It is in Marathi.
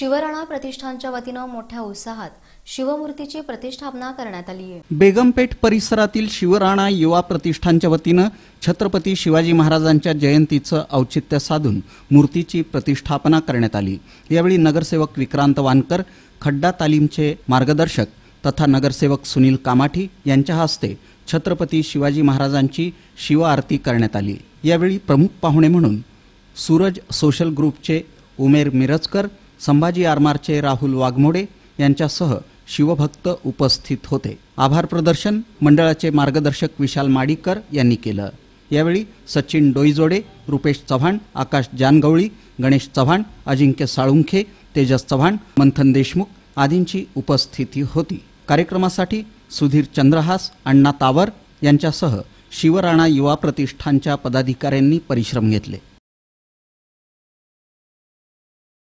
शिवराणा प्रतिष्ठानच्या वतीनं मोठ्या उत्साहात शिवमूर्तीची प्रतिष्ठापना करण्यात आली आहे बेगमपेठ परिसरातील शिवराणा युवा प्रतिष्ठानच्या वतीनं छत्रपती शिवाजी महाराजांच्या जयंतीचं औचित्य साधून मूर्तीची प्रतिष्ठापना करण्यात आली यावेळी नगरसेवक विक्रांत वानकर खड्डा तालीमचे मार्गदर्शक तथा नगरसेवक सुनील कामाठी यांच्या हस्ते छत्रपती शिवाजी महाराजांची शिव आरती करण्यात आली यावेळी प्रमुख पाहुणे म्हणून सूरज सोशल ग्रुपचे उमेर मिरजकर संभाजी आरमारचे राहुल वाघमोडे यांच्यासह शिवभक्त उपस्थित होते आभार प्रदर्शन मंडळाचे मार्गदर्शक विशाल माडीकर यांनी केलं यावेळी सचिन डोईजोडे रुपेश चव्हाण आकाश जानगवळी गणेश चव्हाण अजिंक्य साळुंखे तेजस चव्हाण मंथन देशमुख आदींची उपस्थिती होती कार्यक्रमासाठी सुधीर चंद्रहास अण्णा तावर यांच्यासह शिवराणा युवा प्रतिष्ठानच्या पदाधिकाऱ्यांनी परिश्रम घेतले